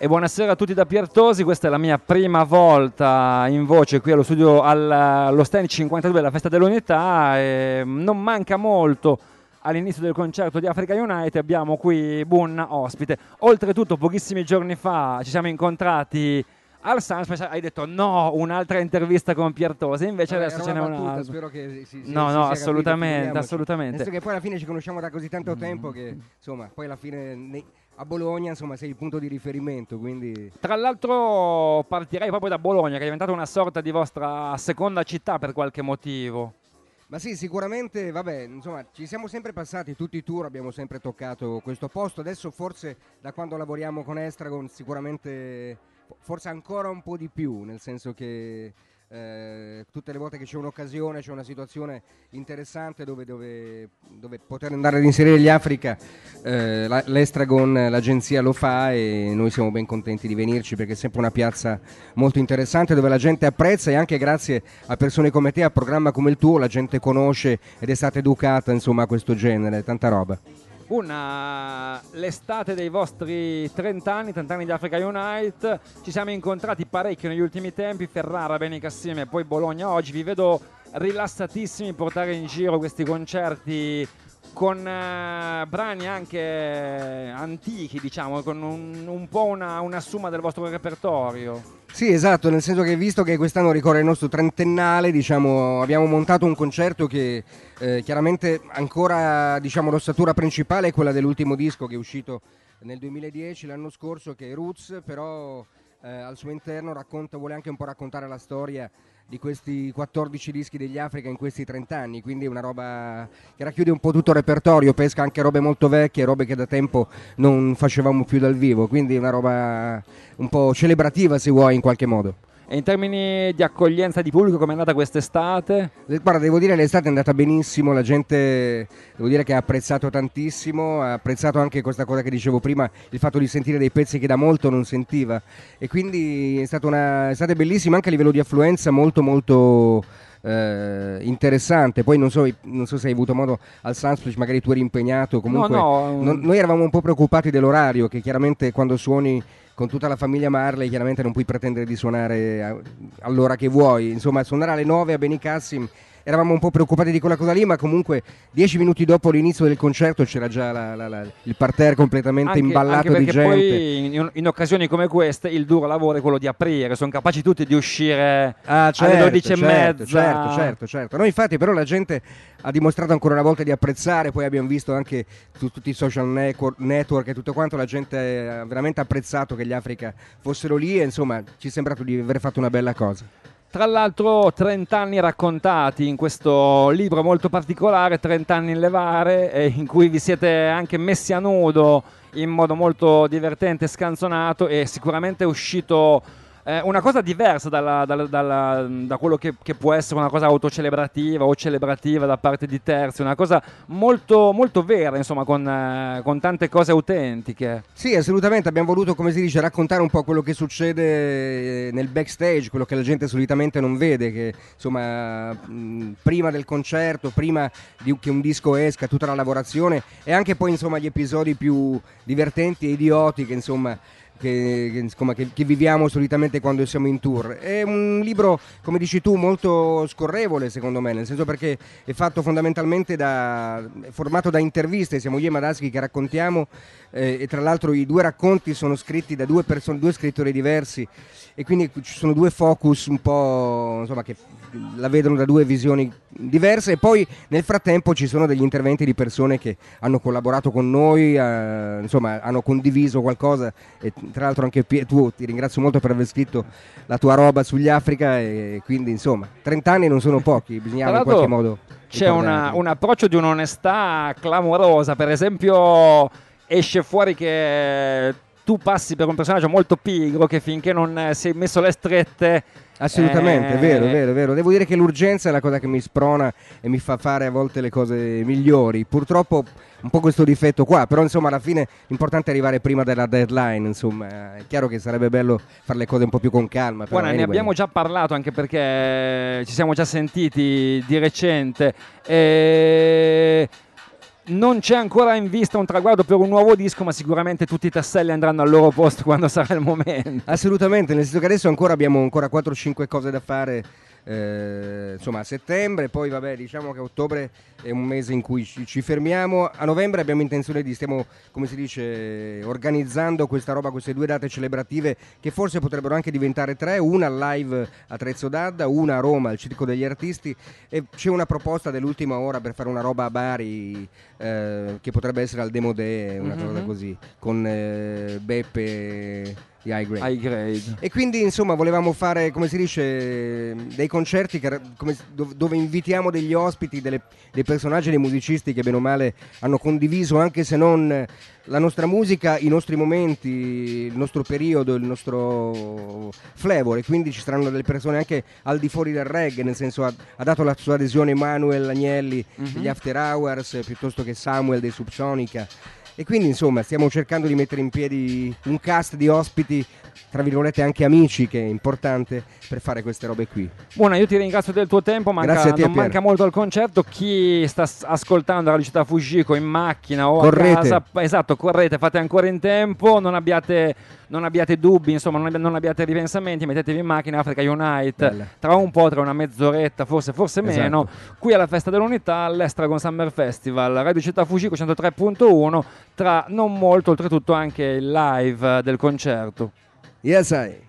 E buonasera a tutti da Piertosi, questa è la mia prima volta in voce qui allo studio allo stand 52 della Festa dell'Unità e non manca molto all'inizio del concerto di Africa United abbiamo qui Bunna ospite. Oltretutto pochissimi giorni fa ci siamo incontrati al Sunspec hai detto no, un'altra intervista con Piertosi, invece Vabbè, adesso ce n'è una. Spero che si, si, no, si no, assolutamente, capito, assolutamente. Penso che poi alla fine ci conosciamo da così tanto tempo che insomma, poi alla fine nei, a Bologna insomma sei il punto di riferimento quindi... tra l'altro partirei proprio da Bologna che è diventata una sorta di vostra seconda città per qualche motivo ma sì, sicuramente, vabbè, insomma, ci siamo sempre passati, tutti i tour abbiamo sempre toccato questo posto, adesso forse da quando lavoriamo con Estragon sicuramente, forse ancora un po' di più, nel senso che eh, tutte le volte che c'è un'occasione, c'è una situazione interessante dove, dove, dove poter andare ad inserire gli Africa, eh, l'Estragon, eh, l'agenzia lo fa e noi siamo ben contenti di venirci perché è sempre una piazza molto interessante dove la gente apprezza e anche grazie a persone come te, a programma come il tuo, la gente conosce ed è stata educata insomma a questo genere, tanta roba. Una l'estate dei vostri 30 anni, 30 anni di Africa Unite, ci siamo incontrati parecchio negli ultimi tempi, Ferrara, Benica assieme, poi Bologna oggi, vi vedo rilassatissimi portare in giro questi concerti con eh, brani anche antichi, diciamo, con un, un po' una, una, summa del vostro repertorio. Sì, esatto, nel senso che visto che quest'anno ricorre il nostro trentennale, diciamo, abbiamo montato un concerto che eh, chiaramente ancora diciamo, l'ossatura principale è quella dell'ultimo disco che è uscito nel 2010, l'anno scorso, che è Roots, però eh, al suo interno racconta, vuole anche un po' raccontare la storia di questi 14 dischi degli Africa in questi 30 anni, quindi una roba che racchiude un po' tutto il repertorio, pesca anche robe molto vecchie, robe che da tempo non facevamo più dal vivo, quindi una roba un po' celebrativa se vuoi in qualche modo. E in termini di accoglienza di pubblico, com'è andata quest'estate? Guarda, devo dire che l'estate è andata benissimo, la gente devo dire che ha apprezzato tantissimo, ha apprezzato anche questa cosa che dicevo prima, il fatto di sentire dei pezzi che da molto non sentiva. E quindi è stata una estate bellissima anche a livello di affluenza, molto molto... Eh, interessante. Poi non so, non so, se hai avuto modo al Sunsplash, magari tu eri impegnato. Comunque, no, no. Non, noi eravamo un po' preoccupati dell'orario, che chiaramente quando suoni con tutta la famiglia Marley chiaramente non puoi pretendere di suonare all'ora che vuoi, insomma suonare alle 9 a Benicassim eravamo un po' preoccupati di quella cosa lì, ma comunque dieci minuti dopo l'inizio del concerto c'era già la, la, la, il parterre completamente anche, imballato anche di gente. Poi in, in, occasioni come queste il duro lavoro è quello di aprire, sono capaci tutti di uscire ah, certo, alle 12 certo, e mezza. Certo, certo, certo. Noi infatti però la gente ha dimostrato ancora una volta di apprezzare, poi abbiamo visto anche tu, tutti i social network e tutto quanto, la gente ha veramente apprezzato che gli Africa fossero lì e insomma ci è sembrato di aver fatto una bella cosa. Tra l'altro 30 anni raccontati in questo libro molto particolare, 30 anni in levare, eh, in cui vi siete anche messi a nudo in modo molto divertente, scanzonato e sicuramente è uscito eh, una cosa diversa dalla, dalla, dalla, da quello che, che, può essere una cosa autocelebrativa o celebrativa da parte di terzi, una cosa molto, molto vera, insomma, con, eh, con, tante cose autentiche. Sì, assolutamente, abbiamo voluto, come si dice, raccontare un po' quello che succede eh, nel backstage, quello che la gente solitamente non vede, che insomma, mh, prima del concerto, prima di, che un disco esca, tutta la lavorazione e anche poi insomma gli episodi più divertenti e idioti che insomma che, che, insomma, che, che, viviamo solitamente quando siamo in tour. È un libro, come dici tu, molto scorrevole secondo me, nel senso perché è fatto fondamentalmente da, è formato da interviste, siamo io e Madaschi che raccontiamo eh, e tra l'altro i due racconti sono scritti da due, person- due scrittori diversi e quindi ci sono due focus un po' insomma, che la vedono da due visioni diverse e poi nel frattempo ci sono degli interventi di persone che hanno collaborato con noi, eh, insomma hanno condiviso qualcosa e tra l'altro anche tu ti ringrazio molto per aver scritto la tua roba sugli Africa e quindi insomma 30 anni non sono pochi, bisognava in qualche modo... C'è una, un approccio di un'onestà clamorosa, per esempio esce fuori che tu passi per un personaggio molto pigro che finché non eh, sei messo le strette Assolutamente, eh. vero, vero, vero. Devo dire che l'urgenza è la cosa che mi sprona e mi fa fare a volte le cose migliori. Purtroppo un po' questo difetto qua, però insomma alla fine l'importante è arrivare prima della deadline, insomma è chiaro che sarebbe bello fare le cose un po' più con calma. Buona, anyway. ne abbiamo già parlato anche perché ci siamo già sentiti di recente. E non c'è ancora in vista un traguardo per un nuovo disco, ma sicuramente tutti i tasselli andranno al loro posto quando sarà il momento. Assolutamente, nel senso che adesso ancora abbiamo ancora 4-5 cose da fare eh, insomma, a settembre, poi vabbè, diciamo che ottobre è un mese in cui ci, ci, fermiamo, a novembre abbiamo intenzione di, stiamo come si dice, organizzando questa roba, queste due date celebrative che forse potrebbero anche diventare tre, una live a Trezzo d'Adda, una a Roma al Circo degli Artisti e c'è una proposta dell'ultima ora per fare una roba a Bari eh, che potrebbe essere al Demo Day, una mm-hmm. cosa così, con eh, Beppe di high grade. high grade. E quindi insomma volevamo fare, come si dice, dei concerti che, come, dove invitiamo degli ospiti, delle, dei personaggi, dei musicisti che bene o male hanno condiviso, anche se non la nostra musica, i nostri momenti, il nostro periodo, il nostro flavor. E quindi ci saranno delle persone anche al di fuori del reggae, nel senso ha, ha dato la sua adesione Manuel Agnelli mm-hmm. degli After Hours, piuttosto che Samuel dei Subsonica e quindi insomma stiamo cercando di mettere in piedi un cast di ospiti tra virgolette anche amici che è importante per fare queste robe qui. Buona, io ti ringrazio del tuo tempo, manca, te, non Pier. manca molto al concerto, chi sta ascoltando la città Fujiko in macchina o correte. a casa, esatto, correte, fate ancora in tempo, non abbiate, non abbiate dubbi, insomma non abbiate, non abbiate, ripensamenti, mettetevi in macchina Africa Unite, Bella. tra un po', tra una mezz'oretta, forse, forse esatto. meno, qui alla Festa dell'Unità, all'Estragon Summer Festival, Radio Città Fujiko 103.1, tra non molto, oltretutto anche il live del concerto. Yes, I.